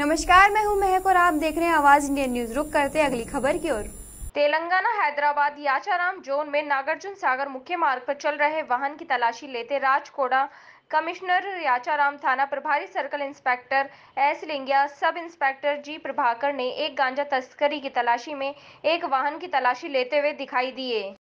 नमस्कार मैं हूं महक और आप देख रहे हैं आवाज इंडिया न्यूज रुक करते अगली खबर की ओर तेलंगाना हैदराबाद याचाराम जोन में नागार्जुन सागर मुख्य मार्ग पर चल रहे वाहन की तलाशी लेते राजकोड़ा कमिश्नर याचाराम थाना प्रभारी circle inspector S लिंगिया sub inspector जी प्रभाकर ने एक गांजा तस्करी की तलाशी में एक वाहन की तलाशी लेते हुए दिखाई दिए